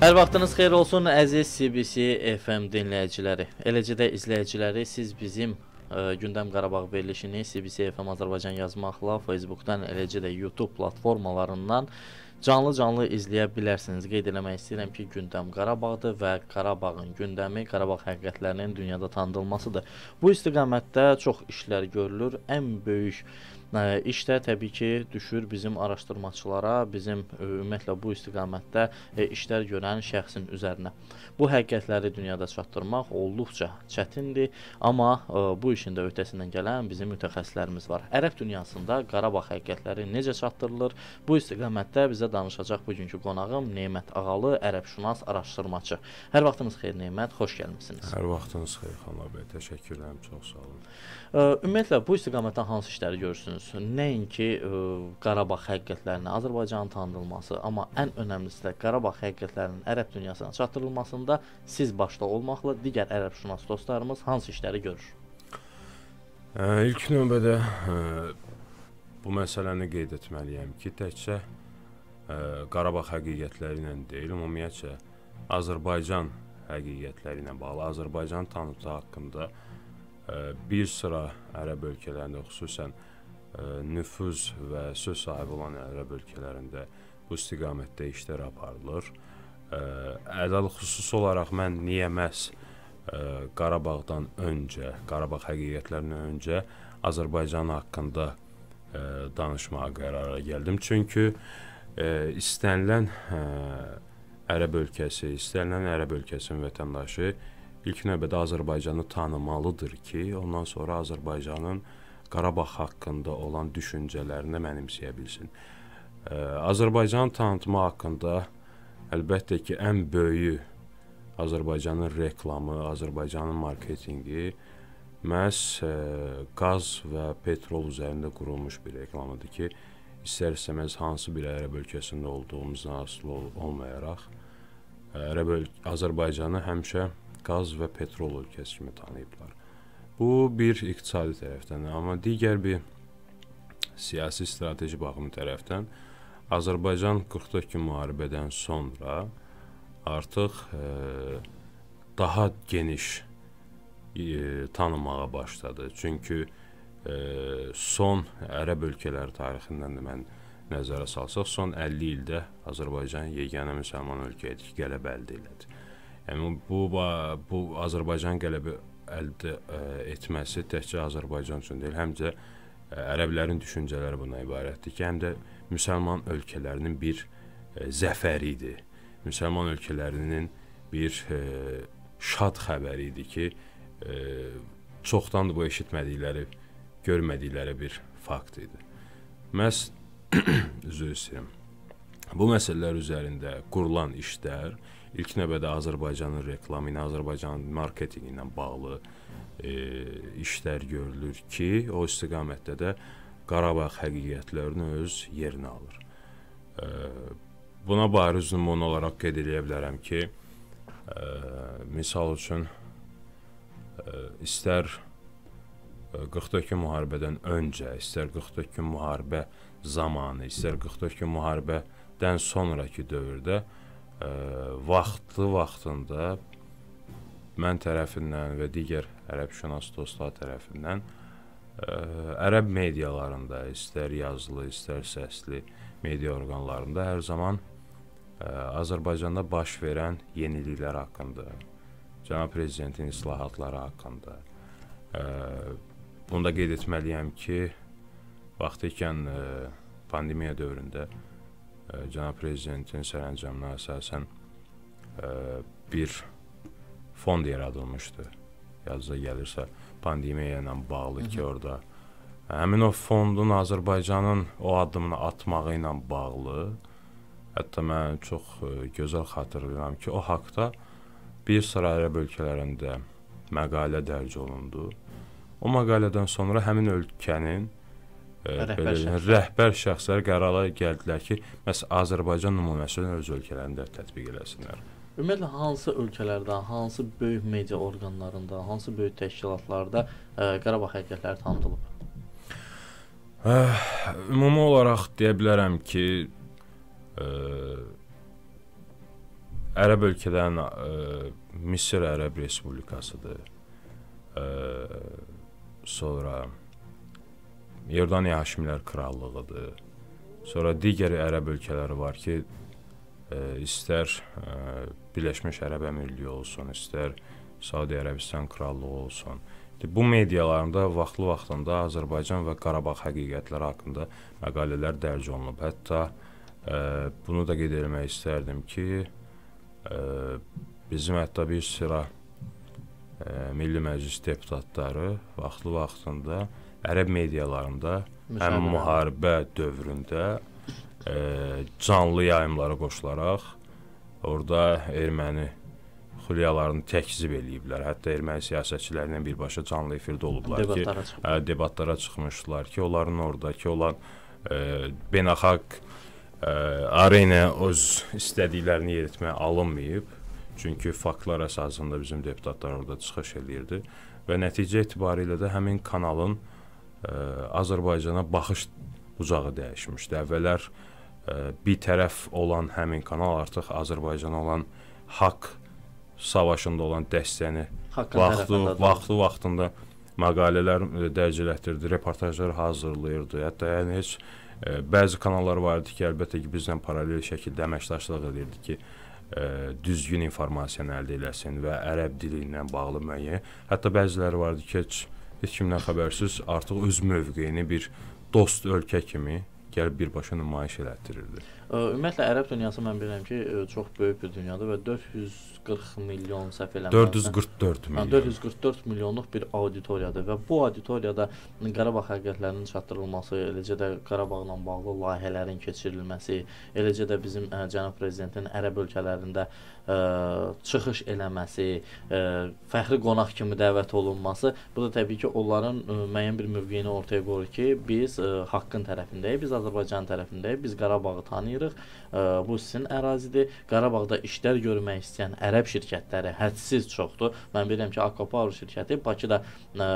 Hər vaxtınız xeyir olsun əziz CBC FM dinləyiciləri. Eləcə də izləyiciləri, siz bizim ə, e, gündəm Qarabağ verilişini CBC FM Azərbaycan yazmaqla Facebook-dan, eləcə də YouTube platformalarından canlı-canlı izləyə bilərsiniz. Qeyd eləmək istəyirəm ki, gündəm Qarabağdır və Qarabağın gündəmi Qarabağ həqiqətlərinin dünyada tanıdılmasıdır. Bu istiqamətdə çox işlər görülür. Ən böyük iş də təbii ki, düşür bizim araşdırmaçılara, bizim ümumiyyətlə bu istiqamətdə işlər görən şəxsin üzərinə. Bu həqiqətləri dünyada çatdırmaq olduqca çətindir, amma bu işin də öhdəsindən gələn bizim mütəxəssislərimiz var. Ərəb dünyasında Qarabağ həqiqətləri necə çatdırılır? Bu istiqamətdə bizə danışacaq bugünkü qonağım Nemət Ağalı, ərəbşünas araşdırmaçı. Hər vaxtınız xeyir Nemət, xoş gəlmisiniz. Hər vaxtınız xeyir xanım bəy, təşəkkürlər, çox sağ olun. Ümumiyyətlə bu istiqamətdə hansı işləri görürsünüz? nəinki ə, e, Qarabağ həqiqətlərinin Azərbaycanın tanınılması, amma ən önəmlisi də Qarabağ həqiqətlərinin ərəb dünyasına çatdırılmasında siz başda olmaqla digər ərəbşünas dostlarımız hansı işləri görür? Ə, e, ilk növbədə ə, e, bu məsələni qeyd etməliyəm ki, təkcə ə, Qarabağ həqiqətləri ilə deyil, ümumiyyətcə Azərbaycan həqiqətləri ilə bağlı Azərbaycan tanıtı haqqında ə, bir sıra ərəb ölkələrində, xüsusən ə, nüfuz və söz sahibi olan ərəb ölkələrində bu istiqamətdə işlər aparılır. Ədal xüsusi olaraq mən niyə məhz Qarabağdan öncə, Qarabağ həqiqətlərindən öncə Azərbaycan haqqında ə, danışmağa qərara gəldim. Çünki ə, istənilən ə, ərəb ölkəsi, istənilən ərəb ölkəsinin vətəndaşı ilk növbədə Azərbaycanı tanımalıdır ki, ondan sonra Azərbaycanın ə, Qarabağ haqqında olan düşüncələrini mənimsəyə bilsin. Ə, Azərbaycan tanıtma haqqında əlbəttə ki, ən böyüyü Azərbaycanın reklamı, Azərbaycanın marketinqi məhz ə, e, qaz və petrol üzərində qurulmuş bir reklamıdır ki, istər-istəməz hansı bir ərəb ölkəsində olduğumuzdan asılı ol olmayaraq e, ərəb Azərbaycanı həmişə qaz və petrol ölkəsi kimi tanıyıblar. Bu bir iqtisadi tərəfdən, amma digər bir siyasi strateji baxımı tərəfdən Azərbaycan 44 gün müharibədən sonra artıq e, daha geniş e, tanınmağa başladı. Çünki e, son ərəb ölkələri tarixindən də mən nəzərə salsaq, son 50 ildə Azərbaycan yeganə müsəlman ölkə idi ki, qələbə əldə elədi. Yəni bu bu Azərbaycan qələbə əldə e, etməsi təkcə Azərbaycan üçün deyil, həmcə e, ərəblərin düşüncələri buna ibarətdir ki, həm də müsəlman ölkələrinin bir e, zəfəri idi. Müsəlman ölkələrinin bir şad xəbəri idi ki, çoxdandır bu eşitmədikləri, görmədikləri bir fakt idi. Məs üzr istəyirəm. Bu məsələlər üzərində qurulan işlər ilk növbədə Azərbaycanın reklamı ilə, Azərbaycanın marketinqi ilə bağlı e, işlər görülür ki, o istiqamətdə də Qarabağ həqiqətlərini öz yerinə alır. E, buna bariz nümunə olaraq qeyd edə bilərəm ki, e, misal üçün e, istər 42 e, gün müharibədən öncə, istər 42 gün müharibə zamanı, istər 44 gün müharibədən sonrakı dövrdə e, vaxtlı-vaxtında mən tərəfindən və digər ərəbşünas dostlar tərəfindən ə, ərəb medialarında, istər yazılı, istər səsli media orqanlarında hər zaman ə, Azərbaycanda baş verən yeniliklər haqqında, cənab prezidentin islahatları haqqında ə, bunu da qeyd etməliyəm ki, vaxtikən ə, pandemiya dövründə ə, cənab prezidentin sərəncamına əsasən e, bir fond yaradılmışdı. Yadınıza gəlirsə, pandemiya ilə bağlı Hı -hı. ki, orada həmin o fondun Azərbaycanın o addımını atmağı ilə bağlı hətta mən çox e, gözəl xatırlayıram ki, o haqqda bir sıra ərəb ölkələrində məqalə dərc olundu. O məqalədən sonra həmin ölkənin belə rəhbər şəxslər qərara gəldilər ki, məs Azərbaycan nümunəsini öz ölkələrində tətbiq eləsinlər. Ümumiyyətlə hansı ölkələrdə, hansı böyük media orqanlarında, hansı böyük təşkilatlarda ə, e, Qarabağ həqiqətləri tanıdılıb? Ə, hə, ümumi olaraq deyə bilərəm ki, ə, e, ərəb ölkələrin ə, e, Misir Ərəb Respublikasıdır. Ə, sonra Yordaniya Haşimlər Krallığıdır. Sonra digər ərəb ölkələri var ki, ə, e, istər ə, e, Birləşmiş Ərəb Əmirliyi olsun, istər Saudi Ərəbistan Krallığı olsun. Bu medialarında vaxtlı-vaxtında Azərbaycan və Qarabağ həqiqətləri haqqında məqalələr dərc olunub. Hətta ə, e, bunu da qeyd etmək istərdim ki, ə, bizim hətta bir sıra ə, Milli Məclis deputatları vaxtlı-vaxtında ərəb medialarında həmin müharibə dövründə ə, e, canlı yayımlara qoşularaq orada erməni xülyalarını təkzib eləyiblər. Hətta erməni siyasətçilərindən birbaşa canlı efirdə olublar debatlara ki, e, ə, debatlara çıxmışdılar ki, onların ordakı olan ə, e, beynəlxalq ə, arena öz istədiklərini yeritməyə alınmayıb. Çünki faktlar əsasında bizim deputatlar orada çıxış eləyirdi və nəticə etibarilə də həmin kanalın ə, Azərbaycana baxış bucağı dəyişmişdi. Əvvəllər ə, e, bir tərəf olan həmin kanal artıq Azərbaycana olan haqq savaşında olan dəstəyini Haqqın vaxtı vaxtı vaxtında məqalələr dərcələtdirdi, reportajlar hazırlayırdı. Hətta yəni heç ə, e, bəzi kanallar var idi ki, əlbəttə ki, bizlə paralel şəkildə əməkdaşlıq edirdi ki, ə, e, düzgün informasiyanı əldə eləsin və ərəb dili ilə bağlı müəyyən. Hətta bəziləri vardı ki, heç heç kimdən xəbərsiz artıq öz mövqeyini bir dost ölkə kimi gəlib birbaşa nümayiş elətdirirdi. Ümumiyyətlə ərəb dünyası mən bilirəm ki, çox böyük bir dünyadır və 440 milyon səhv eləmirəm. 444 hə, milyon. 444 milyonluq bir auditoriyadır və bu auditoriyada Qarabağ həqiqətlərinin çatdırılması, eləcə də Qarabağla bağlı layihələrin keçirilməsi, eləcə də bizim ə, cənab prezidentin ərəb ölkələrində ə, çıxış eləməsi, ə, fəxri qonaq kimi dəvət olunması, bu da təbii ki, onların ə, müəyyən bir mövqeyini ortaya qoyur ki, biz ə, haqqın tərəfindəyik, biz Azərbaycan tərəfindəyik, biz Qarabağı tanıyırıq tanıyırıq. Bu sizin ərazidir. Qarabağda işlər görmək istəyən ərəb şirkətləri hədsiz çoxdur. Mən bilirəm ki, Akopar şirkəti Bakıda ə, e,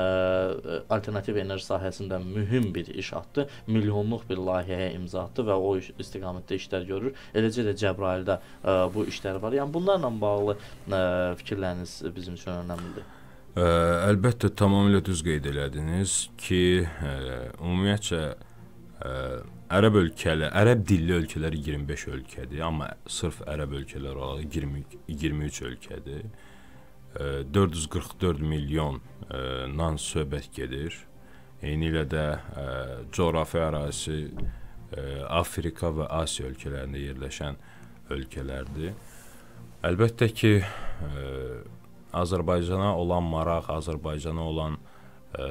alternativ enerji sahəsində mühüm bir iş atdı. Milyonluq bir layihəyə imza atdı və o iş, istiqamətdə işlər görür. Eləcə də Cəbrayildə ə, e, bu işlər var. Yəni bunlarla bağlı ə, e, fikirləriniz bizim üçün önəmlidir. Ə, əlbəttə tamamilə düz qeyd elədiniz ki, ə, ümumiyyətcə ə, ərəb ölkələri, ərəb dilli ölkələr 25 ölkədir, amma sırf ərəb ölkələri olaraq 20 23 ölkədir. 444 milyon nan söhbət gedir. Eynilə də coğrafi ərazisi Afrika və Asiya ölkələrində yerləşən ölkələrdir. Əlbəttə ki, Azərbaycana olan maraq, Azərbaycana olan ə,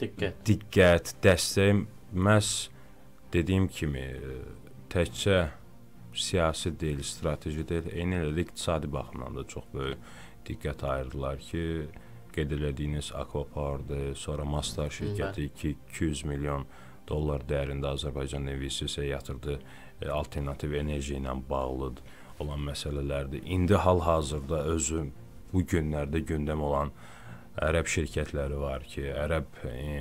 diqqət, diqqət, dəstək məhz dediyim kimi e, təkcə siyasi deyil, strateji deyil, eyni elə də iqtisadi baxımdan da çox böyük diqqət ayırdılar ki, qeyd elədiyiniz Aquapardı, sonra Mastar şirkəti 2 200 milyon dollar dəyərində Azərbaycan investisiya yatırdı. E, alternativ enerji ilə bağlı olan məsələlərdir. İndi hal-hazırda özü bu günlərdə gündəm olan e, ərəb şirkətləri var ki, ərəb e,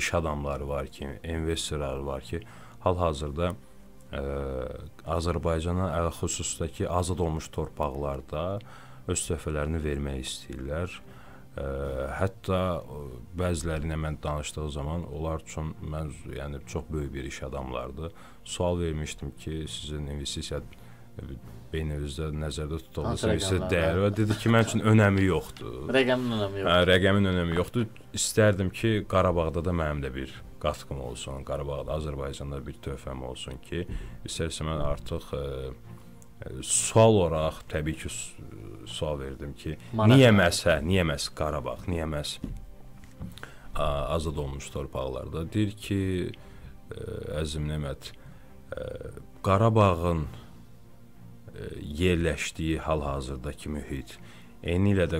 iş adamları var ki, investorlar var ki, hal-hazırda ə, e, Azərbaycana əlxüsusdakı azad olmuş torpaqlarda öz töhfələrini vermək istəyirlər. Ə, e, hətta e, bəziləri ilə mən danışdığı zaman onlar üçün mən yəni çox böyük bir iş adamlardı. Sual vermişdim ki, sizin investisiya beynimizdə nəzərdə tutduğumuz isə dəyər və dedi ki, mənim üçün önəmi yoxdur. Rəqəmin önəmi yoxdur. Hə, rəqəmin önəmi yoxdur. İstərdim ki, Qarabağda da mənim də bir qatqım olsun, Qarabağda, Azərbaycanda bir töhfəm olsun ki, istərsə mən artıq ə, e, sual olaraq təbii ki, sual verdim ki, Maraq niyə məhz, hə, niyə məhz Qarabağ, niyə məhz ə, azad olunmuş torpaqlarda? Deyir ki, ə, e, Əzim Nemət ə, e, Qarabağın E, yerləşdiyi hal-hazırdakı mühit, eynilə də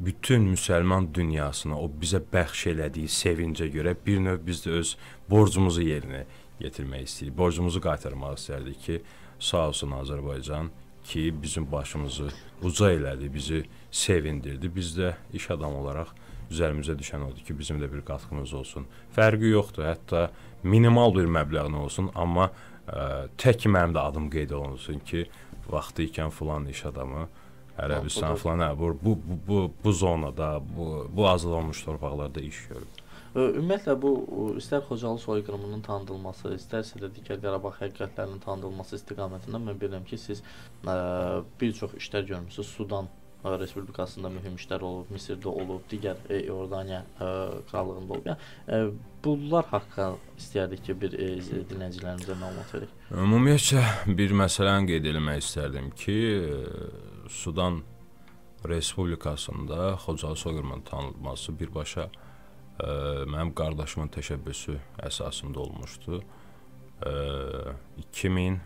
bütün müsəlman dünyasına o bizə bəxş elədiyi sevincə görə bir növ biz də öz borcumuzu yerinə yetirmək istəyirik. Borcumuzu qaytarmaq istərdik ki, sağ olsun Azərbaycan ki, bizim başımızı uca elədi, bizi sevindirdi. Biz də iş adamı olaraq üzərimizə düşən odur ki, bizim də bir qatqımız olsun. Fərqi yoxdur, hətta minimal bir məbləğ olsun, amma ə, tək mənim də adım qeyd olunsun ki, vaxtı ikən filan iş adamı Ərəbistan filan hə bu bu bu bu zonada, bu bu azalmış torpaqlarda iş görüb. Ümumiyyətlə bu istər Xocalı soyqırımının tanıdılması, istərsə də digər Qarabağ həqiqətlərinin tanıdılması istiqamətində mən bilirəm ki, siz ə, bir çox işlər görmüsüz. Sudan Respublikasında mühüm işlər olub, Misirdə olub, digər e, Yordaniya e, krallığında olub. Yəni e, bunlar haqqında istərdik ki, bir e, dinləyicilərimizə məlumat verək. Ümumiyyətcə bir məsələni qeyd etmək istərdim ki, e, Sudan Respublikasında Xocalı soyqırımının tanınması birbaşa ə, e, mənim qardaşımın təşəbbüsü əsasında olmuşdu. Ə, e, 2000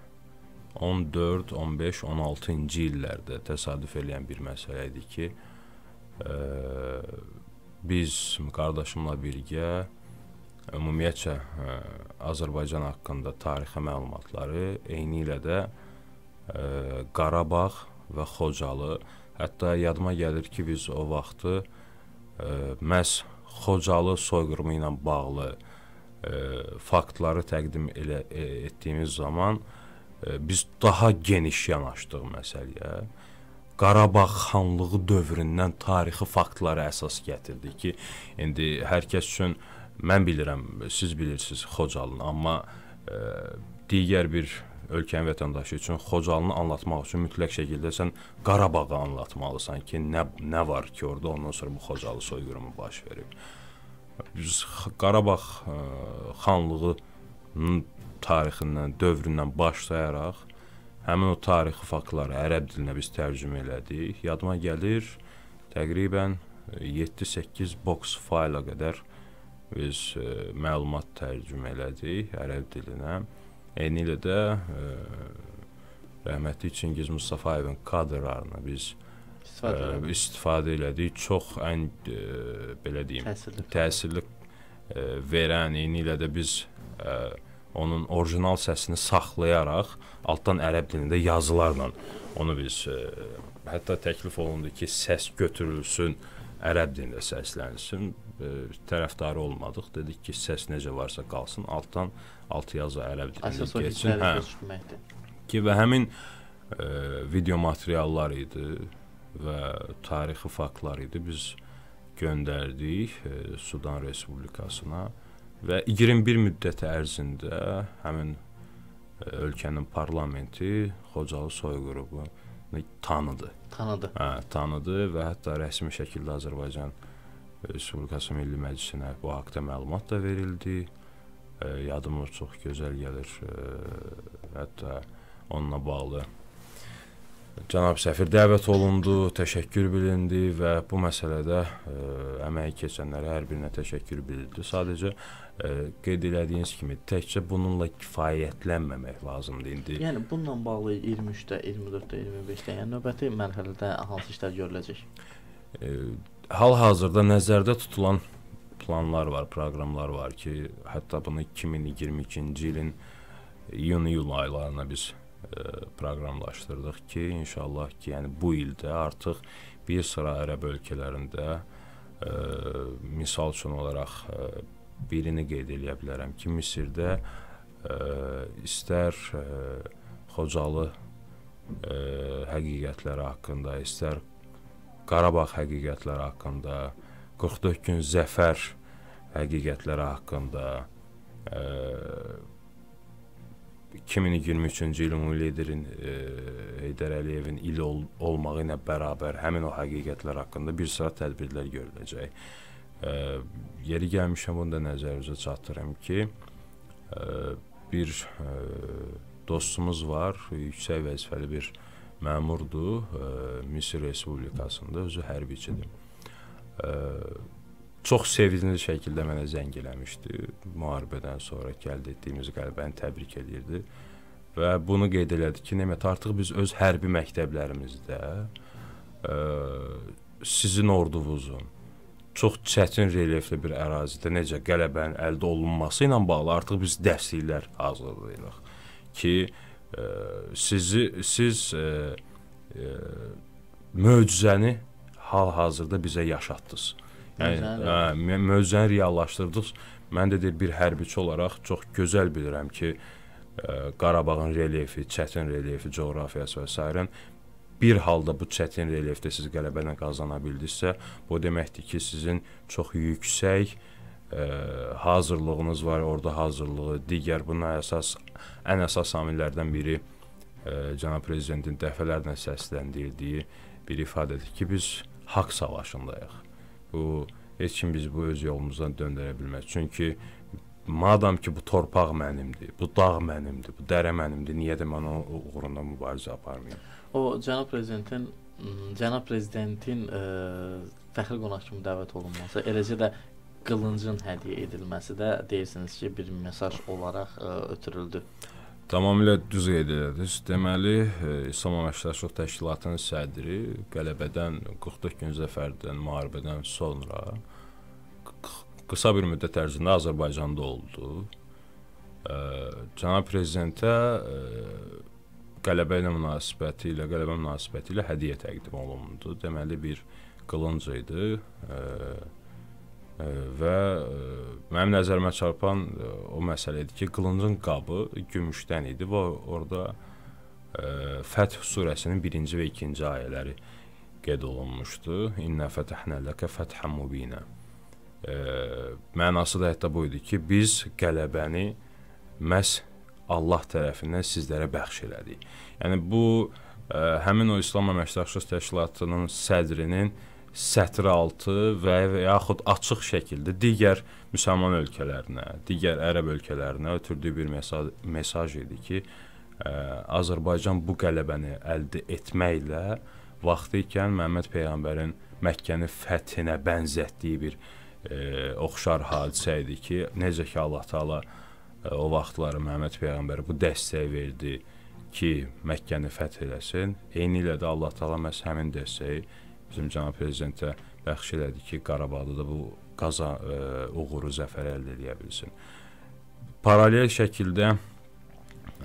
14, 15, 16-cı illərdə təsadüf eləyən bir məsələ idi ki, ə, e, biz qardaşımla birgə ümumiyyətcə ə, e, Azərbaycan haqqında tarixi məlumatları, eyni ilə də ə, e, Qarabağ və Xocalı, hətta yadıma gəlir ki, biz o vaxtı ə, məhz Xocalı soyqırımı ilə bağlı ə, faktları təqdim elə, e, etdiyimiz zaman ə, biz daha geniş yanaşdıq məsələyə. Qarabağ xanlığı dövründən tarixi faktlara əsas gətirdik ki, indi hər kəs üçün mən bilirəm, siz bilirsiniz Xocalını, amma ə, e, digər bir ölkənin vətəndaşı üçün Xocalını anlatmaq üçün mütləq şəkildə sən Qarabağı anlatmalısan ki, nə nə var ki orada, ondan sonra bu Xocalı soyqırımı baş verib. Biz Qarabağ ə, e, xanlığı tarixindən, dövründən başlayaraq həmin o tarixi faktları ərəb dilinə biz tərcümə elədik. Yadıma gəlir təqribən 7-8 e, box fayla qədər biz ə, e, məlumat tərcümə elədik ərəb dilinə. Eyni ilə də ə, e, rəhmətli Çingiz Mustafayevin kadrlarını biz istifadə, ə, istifadə elədik. Çox ən ə, belə deyim, təsirli, təsirli ə, verən eyni ilə də biz ə, onun orijinal səsini saxlayaraq altdan ərəb dilində yazılarla onu biz ə, e, hətta təklif olundu ki, səs götürülsün ərəb dilində səslənsin. Ə, e, tərəfdarı olmadıq. Dedik ki, səs necə varsa qalsın, altdan alt yazı ərəb dilində keçsin. Hə. Ki və həmin ə, e, video materiallar idi və tarixi faktlar idi. Biz göndərdik ə, Sudan Respublikasına. Ə, Və 21 müddət ərzində həmin e, ölkənin parlamenti Xocalı soyqırımını tanıdı. Tanıdı. Hə, tanıdı və hətta rəsmi şəkildə Azərbaycan Respublikası Milli Məclisinə bu haqqda məlumat da verildi. E, yadıma çox gözəl gəlir. E, hətta onunla bağlı Cənab səfir dəvət olundu, təşəkkür bilindi və bu məsələdə ə, e, əməyi keçənlərə hər birinə təşəkkür bildirdi. Sadəcə ə, e, qeyd elədiyiniz kimi təkcə bununla kifayətlənməmək lazımdır indi. Yəni bununla bağlı 23-də, 24-də, 25-də, yəni növbəti mərhələdə hansı işlər görüləcək? Ə, e, hal-hazırda nəzərdə tutulan planlar var, proqramlar var ki, hətta bunu 2022-ci ilin iyun-iyul aylarına biz E, proqramlaşdırdıq ki, inşallah ki, yəni bu ildə artıq bir sıra ərəb ölkələrində ə, e, misal üçün olaraq ə, e, birini qeyd eləyə bilərəm ki, Misirdə ə, istər ə, Xocalı ə, həqiqətləri haqqında, istər Qarabağ həqiqətləri haqqında, 44 gün zəfər həqiqətləri haqqında ə, 2023-cü ilin ümumi liderin e, Heydər Əliyevin ili ol, olmağı ilə bərabər həmin o həqiqətlər haqqında bir sıra tədbirlər görüləcək. E, yeri gəlmişəm bunu da nəzərinizə çatdırım ki, e, bir e, dostumuz var, yüksək vəzifəli bir məmurdur, e, Misir Respublikasında, özü hərbiçidir. E, çox sevincli şəkildə mənə zəng eləmişdi. Müharibədən sonra gəldi etdiyimiz qələbəni yəni təbrik edirdi və bunu qeyd elədi ki, Nemət artıq biz öz hərbi məktəblərimizdə ə, e, sizin orduvuzun çox çətin relyefli bir ərazidə necə qələbənin əldə olunması ilə bağlı artıq biz dəstəklər hazırlayırıq ki, ə, e, sizi siz ə, e, ə, möcüzəni hal-hazırda bizə yaşatdınız. Yəni hə, möcüzəni reallaşdırdıq. Mən də deyir bir hərbiçi olaraq çox gözəl bilirəm ki, ə, e, Qarabağın relyefi, çətin relyefi, coğrafiyası və s. bir halda bu çətin relyefdə siz qələbədən qazana bildinizsə, bu deməkdir ki, sizin çox yüksək ə, e, hazırlığınız var, orada hazırlığı, digər buna əsas ən əsas amillərdən biri ə, e, cənab prezidentin dəfələrlə səsləndirdiyi bir ifadədir ki, biz haqq savaşındayıq. Bu heç kim bizi bu öz yolumuzdan döndərə bilməz. Çünki madam ki bu torpaq mənimdir, bu dağ mənimdir, bu dərə mənimdir, niyə də mən o uğrunda mübarizə aparmayım? O cənab prezidentin cənab prezidentin ə, e, fəxri qonaq kimi dəvət olunması, eləcə də qılıncın hədiyyə edilməsi də deyirsiniz ki, bir mesaj olaraq ə, e, ötürüldü. Tamamilə düz qeyd elədiniz. Deməli, e, İslam Əməkdaşlıq Təşkilatının sədri qələbədən 44 gün zəfərdən, müharibədən sonra qısa bir müddət ərzində Azərbaycanda oldu. E, Cənab prezidentə e, qələbə ilə münasibəti ilə, qələbə münasibəti ilə hədiyyə təqdim olundu. Deməli bir qılınc idi. Ə, və e, mənim nəzərimə çarpan e, o məsələ idi ki, qılıncın qabı gümüşdən idi və orada e, Fəth surəsinin 1-ci və 2-ci ayələri qeyd olunmuşdu. İnna fətəhnə ləkə fəthən mubinə. Mənası da hətta bu idi ki, biz qələbəni məhz Allah tərəfindən sizlərə bəxş elədik. Yəni bu ə, həmin o İslam əməkdaşlıq təşkilatının sədrinin ə, sətiraltı və yaxud açıq şəkildə digər müsəlman ölkələrinə, digər ərəb ölkələrinə ötürdüyü bir mesaj, mesaj idi ki, ə, e, Azərbaycan bu qələbəni əldə etməklə vaxtı ikən Məhəmməd peyğəmbərin Məkkəni fəthinə bənzətdiyi bir ə, e, oxşar hadisə idi ki, necə ki Allah Taala e, o vaxtları Məhəmməd peyğəmbərə bu dəstəyi verdi ki, Məkkəni fəth eləsin. Eyni ilə də Allah Taala məhz həmin dəstəyi bizim cənab prezidentə bəxş elədi ki, Qarabağda da bu qaza ə, e, uğuru zəfər əldə edə bilsin. Paralel şəkildə ə,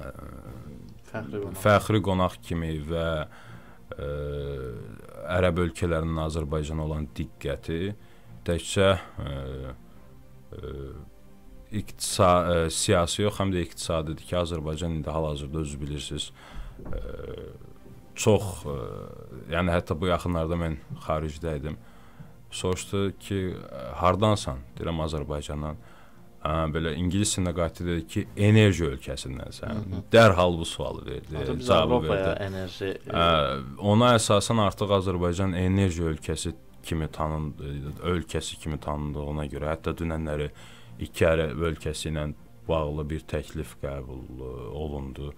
e, fəxri qonaq, fəxri qonaq kimi və ə, e, ərəb ölkələrinin Azərbaycana olan diqqəti təkcə ə, ə, iqtisa ə, siyasi yox, həm də iqtisadidir ki, Azərbaycan indi hal-hazırda özü bilirsiniz ə, çox ə, e, yəni hətta bu yaxınlarda mən xaricdə idim. Soruşdu ki, hardansan? Deyirəm Azərbaycandan. Hə, belə ingilis dilində qayıtdı dedi ki, enerji ölkəsindənsən. Hı -hı. Dərhal bu sualı verdi. Cavabı verdi. Enerji. E, ə, hə, ona əsasən artıq Azərbaycan enerji ölkəsi kimi tanındı, ölkəsi kimi tanındığına görə, hətta dünənləri iki ərəb ölkəsi ilə bağlı bir təklif qəbul e, olundu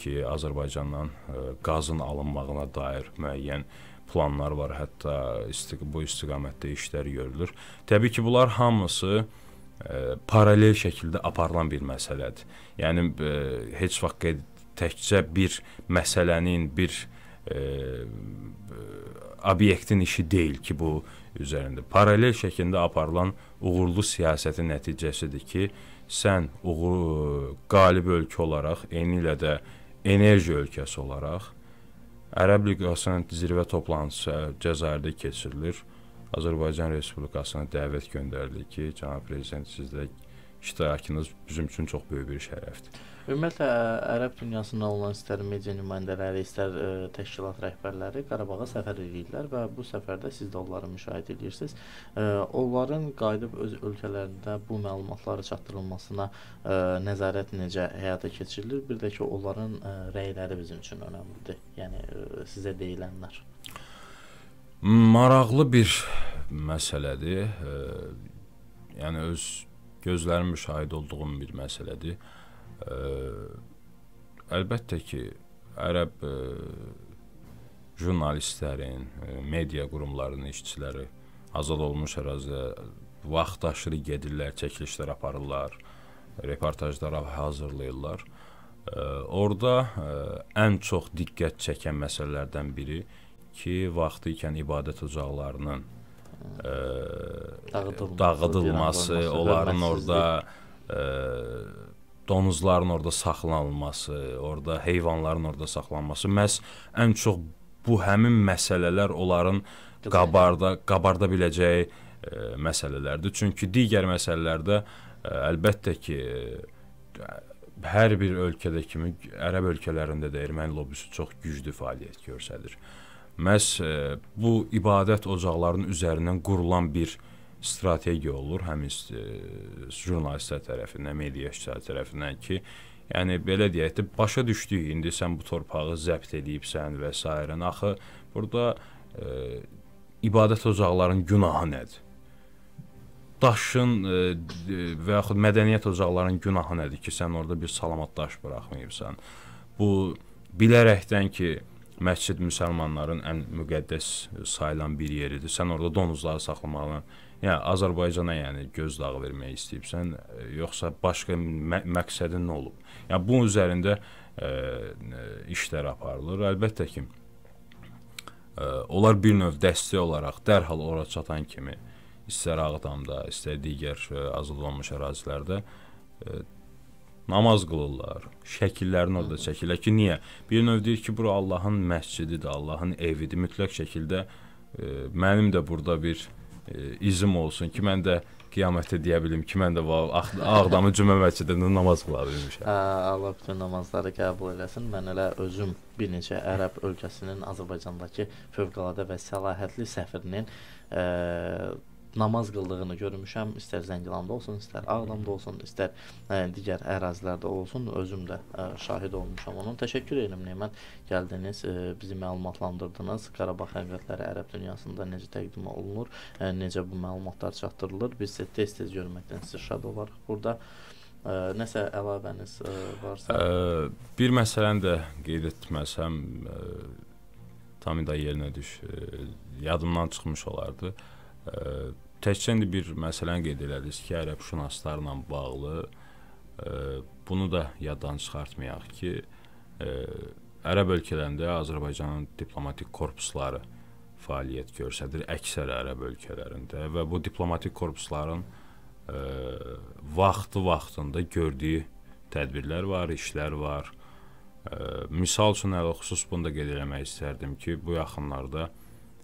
ki, Azərbaycandan e, qazın alınmağına dair müəyyən planlar var, hətta istiq bu istiqamətdə işlər görülür. Təbii ki, bunlar hamısı ə, e, paralel şəkildə aparılan bir məsələdir. Yəni ə, e, heç vaxt qeyd təkcə bir məsələnin, bir ə, obyektin işi deyil ki, bu üzərində paralel şəkildə aparılan uğurlu siyasətin nəticəsidir ki, sən uğur qalib ölkə olaraq eyni ilə də enerji ölkəsi olaraq Ərəb Liqasının zirvə toplantısı Cəzairdə keçirilir. Azərbaycan Respublikasına dəvət göndərilir ki, cənab prezident sizdə iştirakınız bizim üçün çox böyük bir şərəfdir. Ümumiyyətlə ərəb dünyasından olan istər media nümayəndələri, istər ə, e, təşkilat rəhbərləri Qarabağa səfər edirlər və bu səfərdə siz də onları müşahidə edirsiniz. Ə, e, onların qayıdıb öz ölkələrində bu məlumatları çatdırılmasına ə, e, nəzarət necə həyata keçirilir? Bir də ki, onların ə, rəyləri bizim üçün əhəmiylidir. Yəni ə, sizə deyilənlər. Maraqlı bir məsələdir. Ə, yəni öz gözlərim müşahidə olduğum bir məsələdir. Ə, əlbəttə ki, ərəb ə, jurnalistlərin, ə, media qurumlarının işçiləri azad olunmuş ərazidə vaxt aşırı gedirlər, çəkilişlər aparırlar, reportajlar hazırlayırlar. Ə, orada ə, ən çox diqqət çəkən məsələlərdən biri ki, vaxtı ikən ibadət ocaqlarının ə, dağıdılması, dağıdılması onların orada ə, donuzların orada saxlanılması, orada heyvanların orada saxlanması məhz ən çox bu həmin məsələlər onların qabarda qabarda biləcəyi ə, məsələlərdir. Çünki digər məsələlərdə ə, əlbəttə ki ə, hər bir ölkədə kimi ərəb ölkələrində də erməni lobisi çox güclü fəaliyyət göstərir məhz ə, e, bu ibadət ocaqlarının üzərindən qurulan bir strategiya olur həmin e, jurnalistlər tərəfindən, media işçiləri tərəfindən ki, yəni belə deyək də başa düşdük, indi sən bu torpağı zəbt eləyibsən və s. axı burada ə, e, ibadət ocaqlarının günahı nədir? daşın ə, və yaxud mədəniyyət ocaqlarının günahı nədir ki, sən orada bir salamatlaş buraxmayıbsan? Bu bilərəkdən ki, məscid müsəlmanların ən müqəddəs sayılan bir yeridir. Sən orada donuzları saxlamağın, yəni Azərbaycana yəni göz dağı vermək istəyibsən, e, yoxsa başqa mə məqsədin nə olub? Yəni bunun üzərində ə, e, işlər aparılır. Əlbəttə ki, ə, e, onlar bir növ dəstək olaraq dərhal ora çatan kimi istər Ağdamda, istər digər ə, azadlanmış ərazilərdə ə, namaz qılırlar. Şəkillərini orada çəkirlər ki, niyə? Bir növ deyir ki, bura Allahın məscididir, Allahın evidir. Mütləq şəkildə e, mənim də burada bir e, izim olsun ki, mən də qiyamətdə deyə bilim ki, mən də Ağdamın cümə məscidində namaz qıla bilmişəm. Hə, Allah bütün namazları qəbul eləsin. Mən elə özüm bir neçə ərəb ölkəsinin Azərbaycandakı fövqəladə və səlahiyyətli səfirinin ə, e, namaz qıldığını görmüşəm. İstər Zəngilanda olsun, istər Ağdamda olsun, istər ə, e, digər ərazilərdə olsun, özüm də ə, e, şahid olmuşam onun. Təşəkkür edirəm Nemət, gəldiniz, ə, e, bizi məlumatlandırdınız. Qarabağ həqiqətləri ərəb dünyasında necə təqdim olunur, ə, necə bu məlumatlar çatdırılır. Biz isə tez-tez görməkdən sizi şad olarıq burada. Ə, nəsə əlavəniz ə, varsa? Ə, bir məsələni də qeyd etməsəm, ə, tam da yerinə düş, ə, yadımdan çıxmış olardı. Ə, Təkcə indi bir məsələni qeyd elədiniz ki, ərəb şünaslarla bağlı ə, bunu da yaddan çıxartmayaq ki, ə, ərəb ölkələrində Azərbaycanın diplomatik korpusları fəaliyyət göstərir əksər ərəb ölkələrində və bu diplomatik korpusların vaxtı-vaxtında gördüyü tədbirlər var, işlər var. Ə, misal üçün hələ xüsus bunu da qeyd eləmək istərdim ki, bu yaxınlarda ə,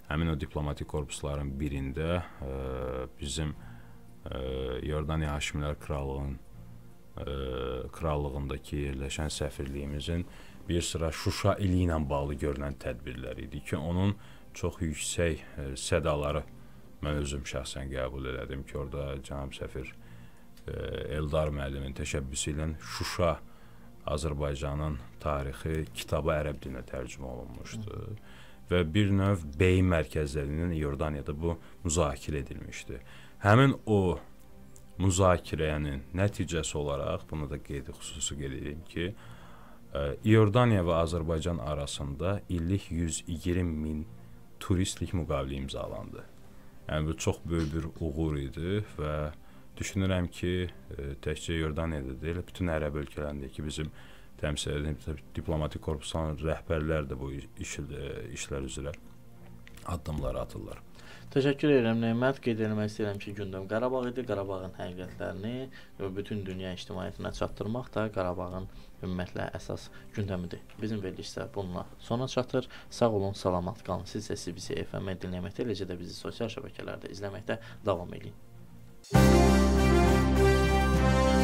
həmin o diplomatik korpusların birində ə, e, bizim ə, e, Yordaniya Haşimlər Krallığının ə, e, krallığındakı yerləşən səfirliyimizin bir sıra Şuşa ili ilə bağlı görülən tədbirlər idi ki, onun çox yüksək ə, sədaları mən özüm şəxsən qəbul elədim ki, orada cənab səfir ə, Eldar müəllimin təşəbbüsü ilə Şuşa Azərbaycanın tarixi kitabı ərəb dilinə tərcümə olunmuşdu. Hı və bir növ bey mərkəzlərinin İordaniyada bu müzakirə edilmişdi. Həmin o müzakirənin nəticəsi olaraq bunu da qeydi xüsusi qeyd edim ki, İordaniya e, və Azərbaycan arasında illik 120 min turistlik müqavilə imzalandı. Yəni bu çox böyük bir uğur idi və düşünürəm ki, e, təkcə İordaniyada deyil, bütün ərəb ölkələrindəki bizim təmsil edib diplomatik korpusdan rəhbərlər də bu iş, e, işlər üzrə addımlar atırlar. Təşəkkür edirəm Nemət. Qeyd etmək istəyirəm ki, gündəm Qarabağ idi. Qarabağın həqiqətlərini bütün dünya ictimaiyyətinə çatdırmaq da Qarabağın ümumiyyətlə əsas gündəmidir. Bizim veriliş isə bununla sona çatır. Sağ olun, salamat qalın. Siz də CBC FM dinləməkdə, eləcə də bizi sosial şəbəkələrdə izləməkdə davam edin. Müzik